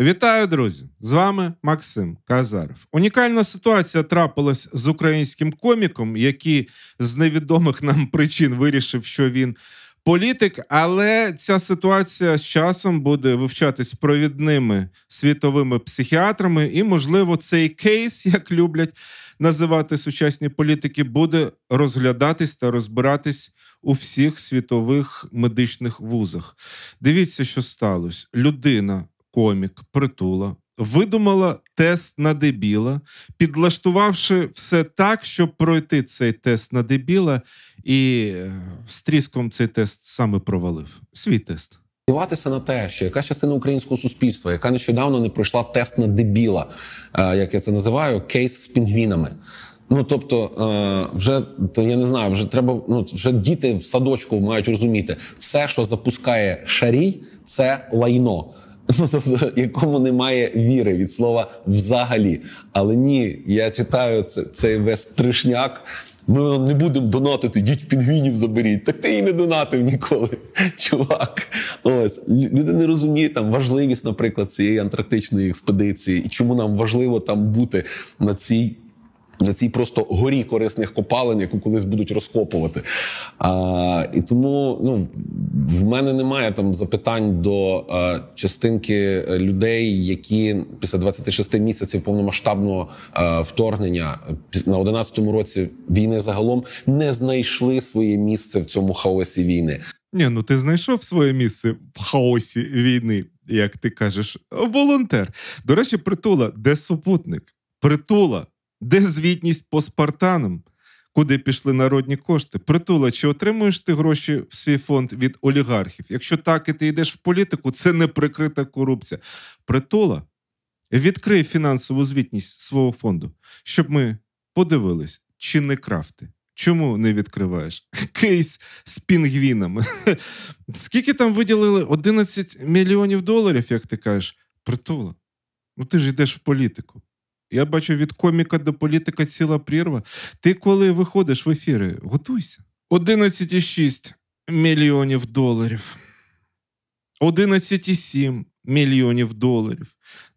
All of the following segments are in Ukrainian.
Вітаю, друзі! З вами Максим Казаров. Унікальна ситуація трапилась з українським коміком, який з невідомих нам причин вирішив, що він політик. Але ця ситуація з часом буде вивчатись провідними світовими психіатрами, і, можливо, цей кейс, як люблять називати сучасні політики, буде розглядатись та розбиратись. У всіх світових медичних вузах. Дивіться, що сталося. Людина комік, притула, видумала тест на дебіла, підлаштувавши все так, щоб пройти цей тест на дебіла, і стріском е, цей тест саме провалив. Свій тест. Диватися на те, що яка частина українського суспільства, яка нещодавно не пройшла тест на дебіла, е, як я це називаю, кейс з пінгвінами. Ну тобто, е, вже то я не знаю, вже треба. Ну вже діти в садочку мають розуміти, все, що запускає шарій, це лайно. Ну, тобто, якому немає віри від слова взагалі. Але ні, я читаю це, цей весь тришняк. Ми вам не будемо донатити, діть в пінгвінів заберіть. Так ти і не донатив ніколи, чувак. Ось люди не розуміють там важливість, наприклад, цієї антарктичної експедиції, і чому нам важливо там бути на цій. На цій просто горі корисних копалень, яку колись будуть розкопувати. А, І тому ну, в мене немає там запитань до е, частинки людей, які після 26 місяців повномасштабного е, вторгнення на 11-му році війни загалом не знайшли своє місце в цьому хаосі війни. Ні, ну ти знайшов своє місце в хаосі війни, як ти кажеш, волонтер. До речі, притула, де супутник, притула, де звітність по спартанам куди пішли народні кошти. Притула, чи отримуєш ти гроші в свій фонд від олігархів? Якщо так і ти йдеш в політику, це не прикрита корупція. Притула, відкрий фінансову звітність свого фонду, щоб ми подивились, чи не крафти. Чому не відкриваєш? Кейс з пінгвінами. Скільки там виділили 11 мільйонів доларів, як ти кажеш, притула? Ну ти ж йдеш в політику. Я бачу від коміка до політика ціла прірва. Ти коли виходиш в ефіри, готуйся. 11,6 мільйонів доларів. 11,7 мільйонів доларів.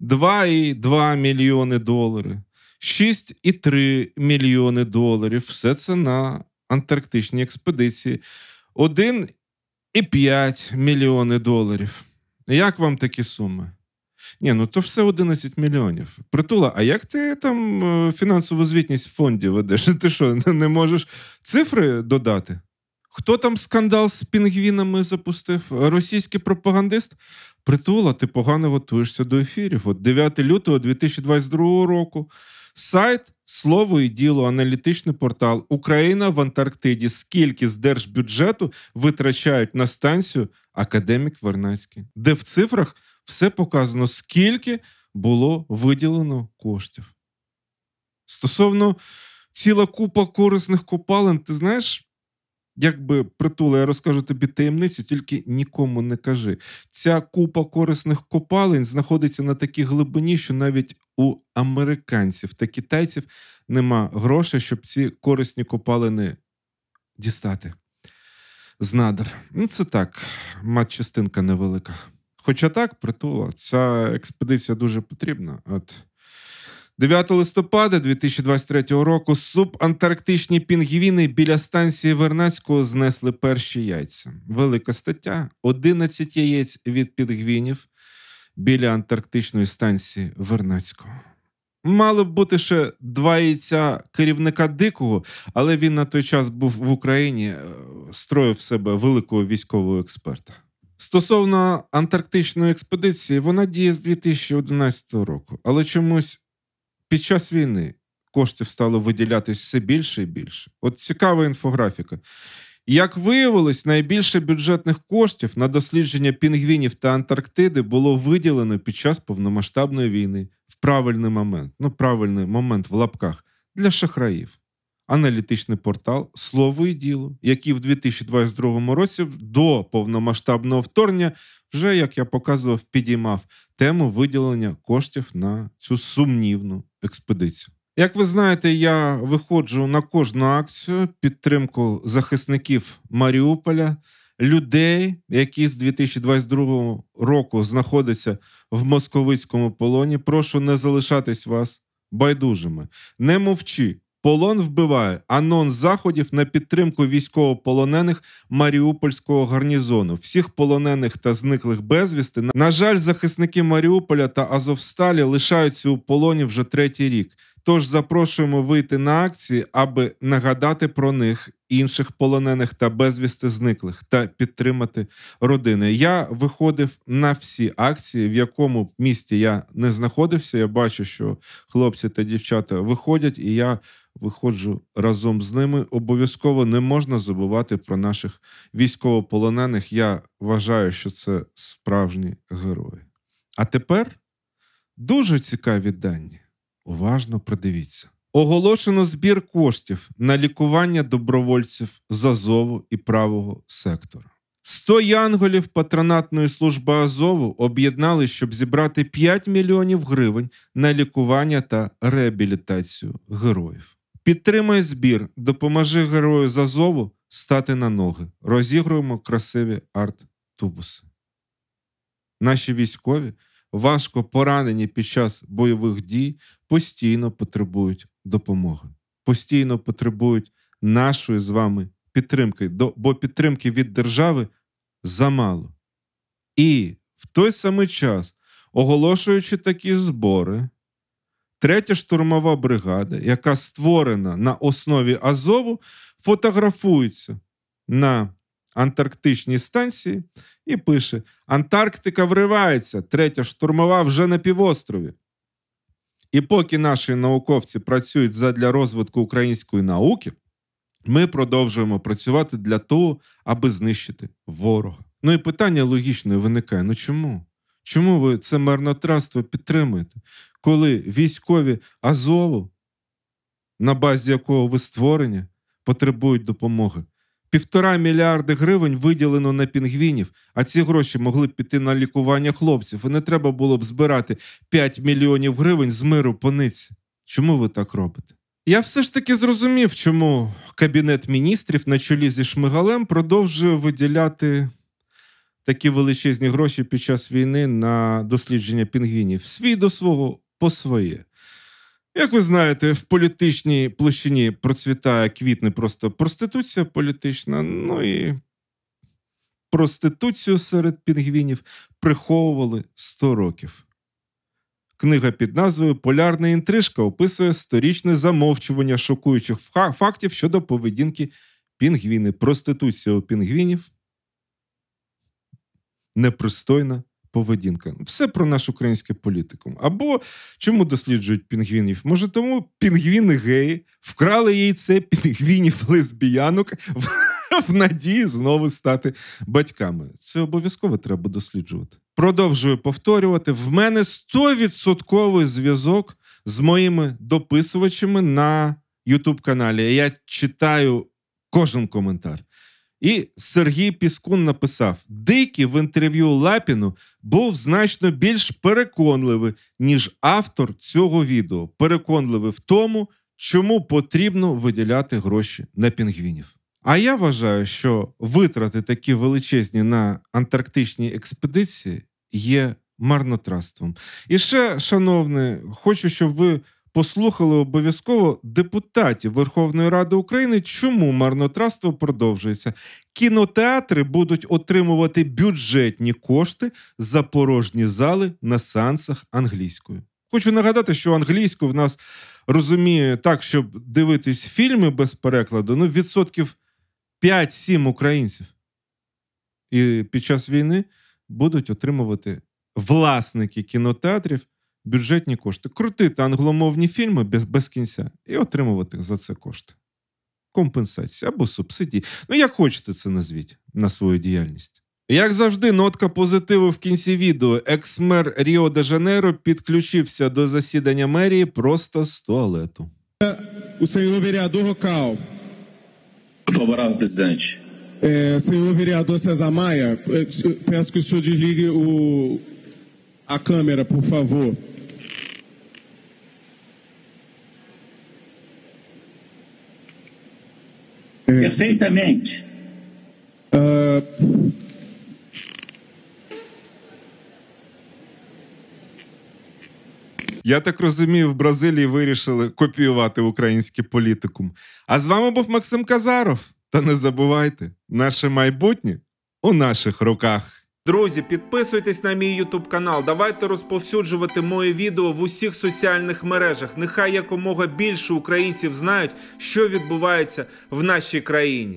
2,2 мільйони доларів. 6,3 мільйони доларів. Все це на антарктичній експедиції. 1,5 мільйони доларів. Як вам такі суми? Ні, ну то все 11 мільйонів. Притула, а як ти там е, фінансову звітність в фонді ведеш? Ти що, не можеш цифри додати? Хто там скандал з пінгвінами запустив? Російський пропагандист? Притула, ти погано готуєшся до ефірів. От 9 лютого 2022 року. Сайт, слово і діло, аналітичний портал Україна в Антарктиді. Скільки з держбюджету витрачають на станцію академік Вернацький, де в цифрах все показано, скільки було виділено коштів. Стосовно ціла купа корисних копалин, ти знаєш, якби притула, я розкажу тобі таємницю, тільки нікому не кажи. Ця купа корисних копалень знаходиться на такій глибині, що навіть у американців та китайців нема грошей, щоб ці корисні копалини дістати. З надр. Ну, це так, матчастинка невелика. Хоча так, притула, ця експедиція дуже потрібна. От 9 листопада 2023 року субантарктичні пінгвіни біля станції Вернацького знесли перші яйця. Велика стаття: 11 яєць від пінгвінів біля антарктичної станції Вернацького. Мали б бути ще два яйця керівника дикого, але він на той час був в Україні, е, строїв себе великого військового експерта. Стосовно антарктичної експедиції, вона діє з 2011 року, але чомусь під час війни коштів стало виділятися все більше і більше. От цікава інфографіка. Як виявилось, найбільше бюджетних коштів на дослідження пінгвінів та Антарктиди було виділено під час повномасштабної війни в правильний момент, ну правильний момент в лапках для шахраїв аналітичний портал Слово і діло, який в 2022 році до повномасштабного вторгнення вже, як я показував, підіймав тему виділення коштів на цю сумнівну експедицію. Як ви знаєте, я виходжу на кожну акцію підтримку захисників Маріуполя, людей, які з 2022 року знаходяться в московицькому полоні. Прошу не залишатись вас байдужими. Не мовчи, Полон вбиває анонс заходів на підтримку військовополонених Маріупольського гарнізону. Всіх полонених та зниклих безвісти. На жаль, захисники Маріуполя та Азовсталі лишаються у полоні вже третій рік. Тож запрошуємо вийти на акції, аби нагадати про них інших полонених та безвісти зниклих та підтримати родини. Я виходив на всі акції, в якому місті я не знаходився. Я бачу, що хлопці та дівчата виходять, і я виходжу разом з ними. Обов'язково не можна забувати про наших військовополонених. Я вважаю, що це справжні герої. А тепер дуже цікаві дані. Уважно придивіться. Оголошено збір коштів на лікування добровольців з Азову і правого сектора. Сто янголів патронатної служби Азову об'єднали, щоб зібрати 5 мільйонів гривень на лікування та реабілітацію героїв. Підтримай збір, допоможи герою Зазову стати на ноги. Розігруємо красиві арт-тубуси. Наші військові, важко поранені під час бойових дій, постійно потребують допомоги, постійно потребують нашої з вами підтримки, бо підтримки від держави замало. І в той самий час, оголошуючи такі збори, Третя штурмова бригада, яка створена на основі Азову, фотографується на Антарктичній станції і пише: Антарктика вривається, третя штурмова вже на півострові. І поки наші науковці працюють задля розвитку української науки, ми продовжуємо працювати для того, аби знищити ворога. Ну і питання логічне виникає: ну чому? Чому ви це марнотратство підтримуєте? коли військові Азову, на базі якого ви створені, потребують допомоги. Півтора мільярди гривень виділено на пінгвінів, а ці гроші могли б піти на лікування хлопців, і не треба було б збирати 5 мільйонів гривень з миру по пониці. Чому ви так робите? Я все ж таки зрозумів, чому Кабінет міністрів на чолі зі Шмигалем продовжує виділяти такі величезні гроші під час війни на дослідження пінгвінів. Свій до свого по своє. Як ви знаєте, в політичній площині процвітає квітне просто проституція політична, ну і проституцію серед пінгвінів приховували 100 років. Книга під назвою Полярна інтрижка описує сторічне замовчування шокуючих фактів щодо поведінки пінгвіни. Проституція у пінгвінів непристойна поведінка. Все про наш український політикум. Або чому досліджують пінгвінів? Може, тому пінгвіни геї вкрали яйце пінгвінів лесбіянок в, в надії знову стати батьками. Це обов'язково треба досліджувати. Продовжую повторювати: в мене стовідсотковий зв'язок з моїми дописувачами на ютуб каналі Я читаю кожен коментар. І Сергій Піскун написав: Дикий в інтерв'ю Лапіну був значно більш переконливий, ніж автор цього відео. Переконливий в тому, чому потрібно виділяти гроші на пінгвінів. А я вважаю, що витрати такі величезні на антарктичні експедиції є марнотратством. І ще, шановне, хочу, щоб ви послухали обов'язково депутатів Верховної Ради України, чому марнотратство продовжується. Кінотеатри будуть отримувати бюджетні кошти за порожні зали на сеансах англійською. Хочу нагадати, що англійську в нас розуміє так, щоб дивитись фільми без перекладу, ну відсотків 5-7 українців. І під час війни будуть отримувати власники кінотеатрів бюджетні кошти, крутити англомовні фільми без, без кінця і отримувати за це кошти. Компенсація або субсидії. Ну, як хочете це назвіть на свою діяльність. Як завжди, нотка позитиву в кінці відео. Екс-мер Ріо де Жанейро підключився до засідання мерії просто з туалету. У senhor vereador Rocal. Favorável, presidente. É, senhor vereador César Maia, peço que o senhor desligue o, a câmera, por favor. Perfeitamente. Uh... Я так розумію, в Бразилії вирішили копіювати український політикум. А з вами був Максим Казаров. Та не забувайте, наше майбутнє у наших руках. Друзі, підписуйтесь на мій YouTube канал. Давайте розповсюджувати моє відео в усіх соціальних мережах. Нехай якомога більше українців знають, що відбувається в нашій країні.